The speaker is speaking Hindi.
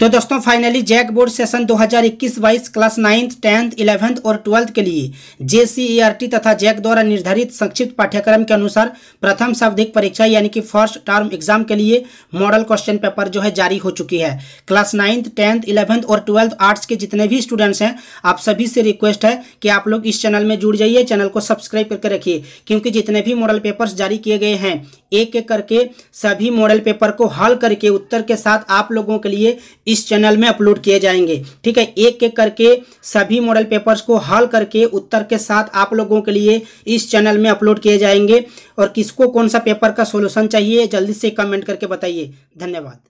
तो दोस्तों फाइनली जैक बोर्ड सेशन 2021 हजार क्लास नाइन्थ टेंथ इलेवेंथ और ट्वेल्थ के लिए जे e तथा जैक द्वारा निर्धारित संक्षिप्त पाठ्यक्रम के अनुसार प्रथम शाब्दिक परीक्षा यानी कि फर्स्ट टर्म एग्जाम के लिए मॉडल क्वेश्चन पेपर जो है जारी हो चुकी है क्लास नाइन्थ टेंथ इलेवेंथ और ट्वेल्थ आर्ट्स के जितने भी स्टूडेंट्स हैं आप सभी से रिक्वेस्ट है कि आप लोग इस चैनल में जुड़ जाइए चैनल को सब्सक्राइब करके रखिए क्योंकि जितने भी मॉडल पेपर जारी किए गए हैं एक एक करके सभी मॉडल पेपर को हल करके उत्तर के साथ आप लोगों के लिए इस चैनल में अपलोड किए जाएंगे ठीक है एक एक करके सभी मॉडल पेपर्स को हल करके उत्तर के साथ आप लोगों के लिए इस चैनल में अपलोड किए जाएंगे और किसको कौन सा पेपर का सोल्यूशन चाहिए जल्दी से कमेंट करके बताइए धन्यवाद